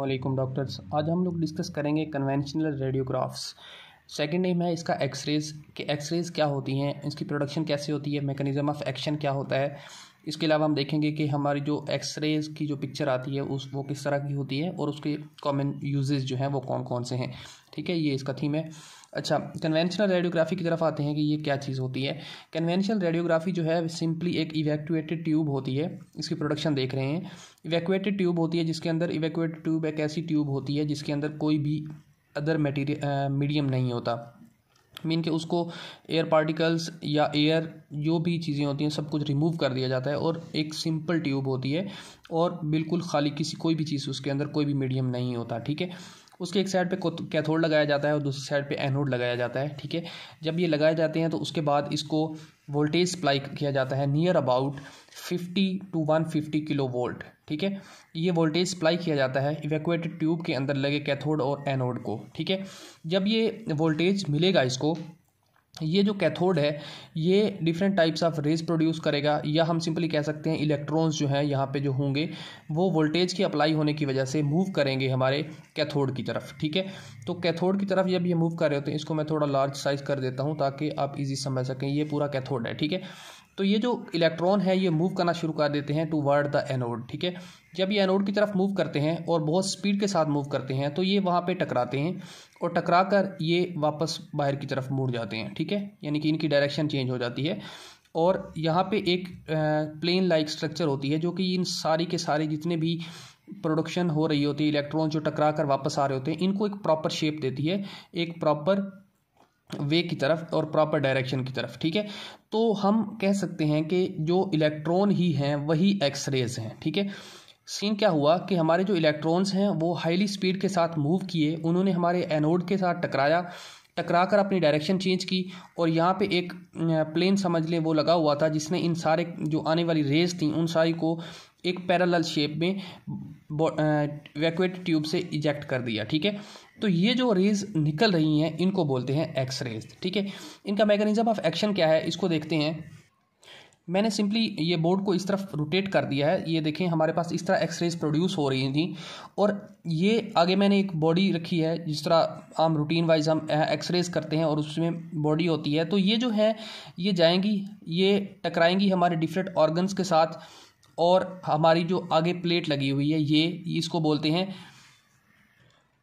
अल्लाम डॉक्टर्स आज हम लोग डिस्कस करेंगे कन्वेंशनल रेडियोग्राफ्स सेकेंड नेम है इसका एक्सरेज़ कि एक्सरेज़ क्या होती हैं इसकी प्रोडक्शन कैसे होती है मेकनिज़म ऑफ एक्शन क्या होता है इसके अलावा हम देखेंगे कि हमारी जो एक्सरेज की जो पिक्चर आती है उस वो किस तरह की होती है और उसके कॉमन यूजेज जो हैं वो कौन कौन से हैं ठीक है ये इसका थीम है अच्छा कन्वेंशनल रेडियोग्राफी की तरफ आते हैं कि ये क्या चीज़ होती है कन्वेंशनल रेडियोग्राफी जो है सिंपली एक इवैक्यूएटेड ट्यूब होती है इसकी प्रोडक्शन देख रहे हैं इवैक्यूएटेड ट्यूब होती है जिसके अंदर इवैक्यूएटेड ट्यूब एक ऐसी ट्यूब होती है जिसके अंदर कोई भी अदर मटीरियल मीडियम नहीं होता मीन के उसको एयर पार्टिकल्स या एयर जो भी चीज़ें होती हैं सब कुछ रिमूव कर दिया जाता है और एक सिंपल ट्यूब होती है और बिल्कुल खाली किसी कोई भी चीज़ उसके अंदर कोई भी मीडियम नहीं होता ठीक है उसके एक साइड पे कैथोड लगाया जाता है और दूसरी साइड पे एनोड लगाया जाता है ठीक है जब ये लगाए जाते हैं तो उसके बाद इसको वोल्टेज सप्लाई किया जाता है near about 50 to 150 kilovolt ठीक है ये वोल्टेज सप्लाई किया जाता है इवेकुएटेड ट्यूब के अंदर लगे कैथोड और एनोड को ठीक है जब ये वोल्टेज मिलेगा इसको ये जो कैथोड है ये different types of rays produce करेगा या हम सिंपली कह सकते हैं इलेक्ट्रॉन्स जो हैं यहाँ पे जो होंगे वो वोल्टेज की अप्लाई होने की वजह से मूव करेंगे हमारे कैथोड की तरफ ठीक है तो कैथोड की तरफ जब ये मूव कर रहे होते हैं इसको मैं थोड़ा लार्ज साइज कर देता हूँ ताकि आप इजी समझ सकें ये पूरा कैथोड है ठीक है तो ये जो इलेक्ट्रॉन है ये मूव करना शुरू कर देते हैं टू वर्ड द एनोड ठीक है जब ये एनोड की तरफ मूव करते हैं और बहुत स्पीड के साथ मूव करते हैं तो ये वहाँ पे टकराते हैं और टकरा कर ये वापस बाहर की तरफ मुड़ जाते हैं ठीक है यानी कि इनकी डायरेक्शन चेंज हो जाती है और यहाँ पे एक प्लेन लाइक स्ट्रक्चर होती है जो कि इन सारी के सारे जितने भी प्रोडक्शन हो रही होती है इलेक्ट्रॉन जो टकरा कर वापस आ रहे होते हैं इनको एक प्रॉपर शेप देती है एक प्रॉपर वे की तरफ और प्रॉपर डायरेक्शन की तरफ ठीक है तो हम कह सकते हैं कि जो इलेक्ट्रॉन ही हैं वही एक्स रेज हैं ठीक है सीन क्या हुआ कि हमारे जो इलेक्ट्रॉन्स हैं वो हाईली स्पीड के साथ मूव किए उन्होंने हमारे एनोड के साथ टकराया टकरा कर अपनी डायरेक्शन चेंज की और यहाँ पे एक प्लेन समझ लें वो लगा हुआ था जिसने इन सारे जो आने वाली रेज थी उन सारी को एक पैरल शेप में वैक्यूट ट्यूब से इजेक्ट कर दिया ठीक है तो ये जो रेज निकल रही हैं इनको बोलते हैं एक्स रेज ठीक है इनका मैकेनिज्म ऑफ एक्शन क्या है इसको देखते हैं मैंने सिंपली ये बोर्ड को इस तरफ रोटेट कर दिया है ये देखें हमारे पास इस तरह एक्स रेज प्रोड्यूस हो रही थी और ये आगे मैंने एक बॉडी रखी है जिस तरह आम रूटीन वाइज हम एक्स रेज करते हैं और उसमें बॉडी होती है तो ये जो है ये जाएंगी ये टकराएंगी हमारे डिफरेंट ऑर्गन्स के साथ और हमारी जो आगे प्लेट लगी हुई है ये इसको बोलते हैं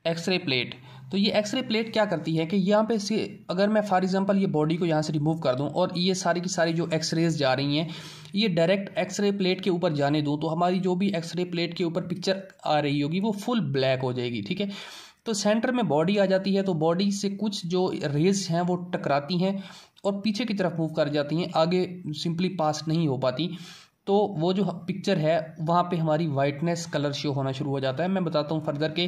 एक्सरे प्लेट तो ये एक्सरे प्लेट क्या करती है कि यहाँ पे इसे अगर मैं फॉर एग्जांपल ये बॉडी को यहाँ से रिमूव कर दूँ और ये सारी की सारी जो एक्सरेज जा रही हैं ये डायरेक्ट एक्सरे प्लेट के ऊपर जाने दूँ तो हमारी जो भी एक्सरे प्लेट के ऊपर पिक्चर आ रही होगी वो फुल ब्लैक हो जाएगी ठीक है तो सेंटर में बॉडी आ जाती है तो बॉडी से कुछ जो रेज हैं वो टकराती हैं और पीछे की तरफ मूव कर जाती हैं आगे सिंपली पास नहीं हो पाती तो वो जो पिक्चर है वहाँ पे हमारी वाइटनेस कलर शो होना शुरू हो जाता है मैं बताता हूँ फर्दर के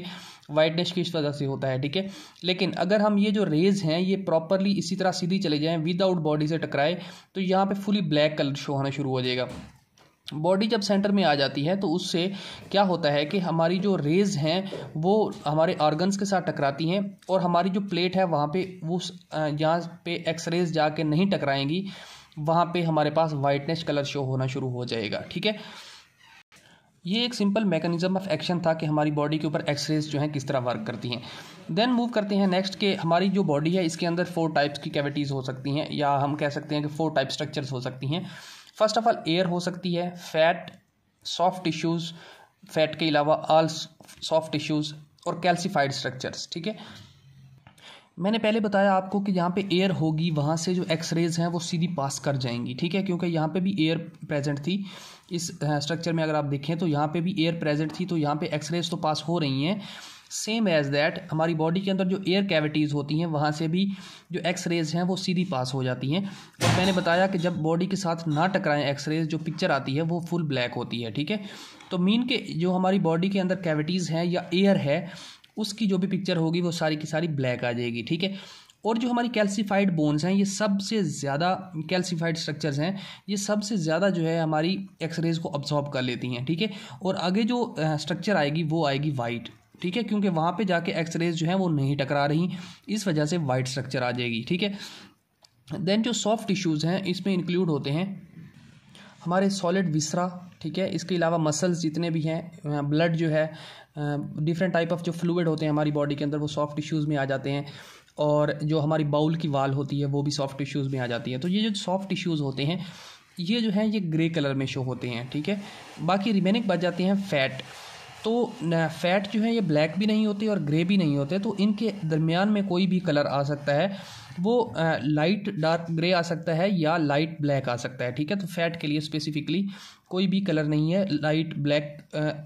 वाइटनेस किस वजह से होता है ठीक है लेकिन अगर हम ये जो रेज हैं ये प्रॉपरली इसी तरह सीधी चले जाएँ विदाउट बॉडी से टकराए तो यहाँ पे फुली ब्लैक कलर शो होना शुरू हो जाएगा बॉडी जब सेंटर में आ जाती है तो उससे क्या होता है कि हमारी जो रेज हैं वो हमारे ऑर्गन्स के साथ टकराती हैं और हमारी जो प्लेट है वहाँ पे वो यहाँ पे एक्सरेज जाके नहीं टकराएंगी वहाँ पे हमारे पास वाइटनेस कलर शो होना शुरू हो जाएगा ठीक है ये एक सिंपल मैकेनिज्म ऑफ एक्शन था कि हमारी बॉडी के ऊपर एक्सरेज जो है किस तरह वर्क करती हैं देन मूव करते हैं नेक्स्ट के हमारी जो बॉडी है इसके अंदर फोर टाइप्स की कैविटीज़ हो सकती हैं या हम कह सकते हैं कि फोर टाइप स्ट्रक्चर्स हो सकती हैं फर्स्ट ऑफ ऑल एयर हो सकती है फैट सॉफ्ट टिश्यूज़ फैट के अलावा आल सॉफ्ट टिश्यूज़ और कैल्सीफाइड स्ट्रक्चर्स ठीक है मैंने पहले बताया आपको कि यहाँ पे एयर होगी वहाँ से जो एक्स रेज हैं वो सीधी पास कर जाएंगी ठीक है क्योंकि यहाँ पे भी एयर प्रेजेंट थी इस स्ट्रक्चर में अगर आप देखें तो यहाँ पे भी एयर प्रेजेंट थी तो यहाँ पे एक्स रेज तो पास हो रही हैं सेम एज दैट हमारी बॉडी के अंदर जो एयर कैविटीज़ होती हैं वहाँ से भी जो एक्स रेज हैं वो सीधी पास हो जाती हैं और तो मैंने बताया कि जब बॉडी के साथ ना टकराएं एक्स रेज जो पिक्चर आती है वो फुल ब्लैक होती है ठीक है तो मीन के जो हमारी बॉडी के अंदर कैविटीज़ हैं या एयर है उसकी जो भी पिक्चर होगी वो सारी की सारी ब्लैक आ जाएगी ठीक है और जो हमारी कैल्सीफाइड बोन्स हैं ये सबसे ज़्यादा कैल्सीफाइड स्ट्रक्चर्स हैं ये सबसे ज़्यादा जो है हमारी एक्सरेज को अब्सॉर्ब कर लेती हैं ठीक है थीके? और आगे जो स्ट्रक्चर आएगी वो आएगी वाइट ठीक है क्योंकि वहाँ पे जाके एक्सरेज जो है वो नहीं टकरा रही इस वजह से वाइट स्ट्रक्चर आ जाएगी ठीक है देन जो सॉफ्ट टिश्यूज़ हैं इसमें इंक्लूड होते हैं हमारे सॉलिड विसरा ठीक है इसके अलावा मसल्स जितने भी हैं ब्लड जो है डिफरेंट टाइप ऑफ जो फ्लूड होते हैं हमारी बॉडी के अंदर वो सॉफ्ट टिश्यूज़ में आ जाते हैं और जो हमारी बाउल की वाल होती है वो भी सॉफ्ट टिश्यूज़ में आ जाती है तो ये जो सॉफ्ट टिश्यूज़ होते हैं ये जो है ये ग्रे कलर में शो होते हैं ठीक है बाकी रिमेनिंग बच जाते हैं फैट तो फैट जो है ये ब्लैक भी नहीं होते और ग्रे भी नहीं होते तो इनके दरमियान में कोई भी कलर आ सकता है वो लाइट डार्क ग्रे आ सकता है या लाइट ब्लैक आ सकता है ठीक है तो फैट के लिए स्पेसिफिकली कोई भी कलर नहीं है लाइट ब्लैक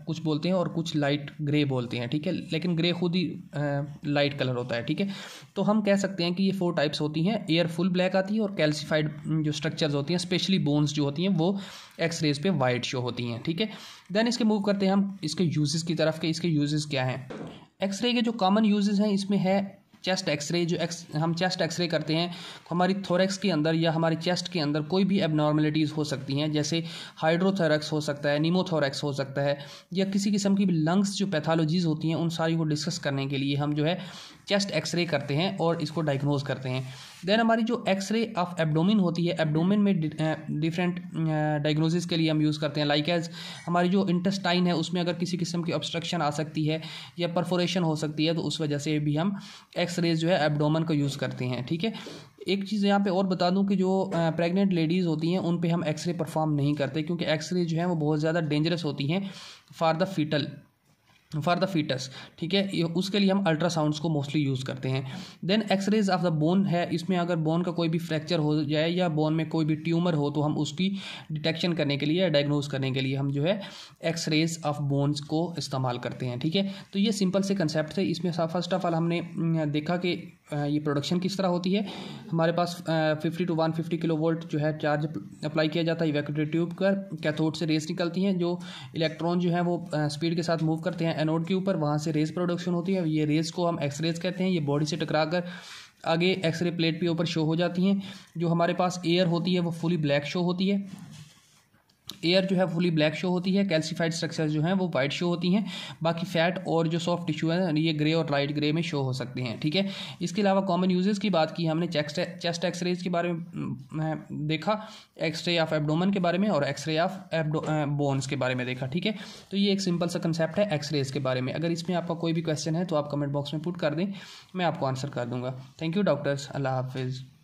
कुछ बोलते हैं और कुछ लाइट ग्रे बोलते हैं ठीक है लेकिन ग्रे खुद ही लाइट कलर होता है ठीक है तो हम कह सकते हैं कि ये फोर टाइप्स होती हैं एयर फुल ब्लैक आती है और कैल्सिफाइड जो स्ट्रक्चर्स होती हैं स्पेशली बोन्स जो होती हैं वो एक्स रेज पर वाइट शो होती हैं ठीक है देन इसके मूव करते हैं हम इसके यूजेज़ की तरफ के इसके यूजेज़ क्या हैं एक्सरे के जो कॉमन यूजेस हैं इसमें है चेस्ट एक्सरे जो एक्स हम चेस्ट एक्सरे करते हैं हमारी थोरेक्स के अंदर या हमारे चेस्ट के अंदर कोई भी एबनॉर्मेलिटीज़ हो सकती हैं जैसे हाइड्रोथोरेक्स हो सकता है नीमोथोरैक्स हो सकता है या किसी किस्म की भी लंग्स जो पैथोलॉजीज़ होती हैं उन सारी को डिस्कस करने के लिए हम जो है चेस्ट एक्सरे करते हैं और इसको डायग्नोज करते हैं देन हमारी जो एक्सरे ऑफ एब्डोमिन होती है एब्डोमिन में डिफरेंट डायग्नोसिस के लिए हम यूज़ करते हैं लाइक एज हमारी जो इंटेस्टाइन है उसमें अगर किसी किस्म की ऑब्स्ट्रक्शन आ सकती है या परफोरेशन हो सकती है तो उस वजह से भी हम एक्सरेज जो है एबडोमन को यूज़ करते हैं ठीक है एक चीज़ यहाँ पे और बता दूँ कि जो प्रेग्नेंट लेडीज़ होती हैं उन पे हम एक्सरे परफॉर्म नहीं करते क्योंकि एक्सरे जो है वो बहुत ज़्यादा डेंजरस होती हैं for the fetal for the fetus ठीक है उसके लिए हम अल्ट्रासाउंड्स को मोस्टली यूज़ करते हैं then X rays of the bone है इसमें अगर बोन का कोई भी फ्रैक्चर हो जाए या बोन में कोई भी ट्यूमर हो तो हम उसकी डिटेक्शन करने के लिए या डायग्नोज करने के लिए हम जो है एक्सरेज ऑफ बोन्स को इस्तेमाल करते हैं ठीक है तो ये सिंपल से कंसेप्ट थे इसमें फर्स्ट ऑफ ऑल हमने देखा कि ये प्रोडक्शन किस तरह होती है हमारे पास fifty to one fifty kilovolt जो है चार्ज अप्लाई किया जाता है इवेक्यूटेड ट्यूब कर कैथोड से रेस निकलती हैं जो इलेक्ट्रॉन जो है वो स्पीड के साथ मूव करते हैं एनोड के ऊपर वहाँ से रेस प्रोडक्शन होती है ये रेस को हम एक्स रेज कहते हैं ये बॉडी से टकरा कर आगे एक्सरे प्लेट के ऊपर शो हो जाती हैं जो हमारे पास एयर होती है वो फुली ब्लैक शो होती है एयर जो है फुली ब्लैक शो होती है कैल्सीफाइड स्ट्रक्चर्स जो हैं वो वाइट शो होती हैं बाकी फैट और जो सॉफ्ट टिश्यू है ये ग्रे और लाइट ग्रे में शो हो सकते हैं ठीक है इसके अलावा कॉमन यूजेस की बात की हमने चेस्ट चेस्ट एक्सरेज के बारे में देखा एक्सरे ऑफ एबडोमन के बारे में और एक्सरे ऑफ एबडो बोन्स के बारे में देखा ठीक है तो ये एक सिंपल सा कंसेप्ट है एक्सरेज के बारे में अगर इसमें आपका कोई भी क्वेश्चन है तो आप कमेंट बॉक्स में पुट कर दें मैं आपको आंसर कर दूंगा थैंक यू डॉक्टर्स अल्लाह हाफिज़